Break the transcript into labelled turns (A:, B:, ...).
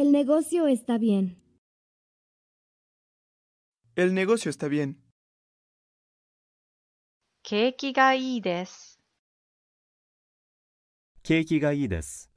A: El negocio está bien.
B: El negocio está bien.
A: Keiki
C: ga ii desu.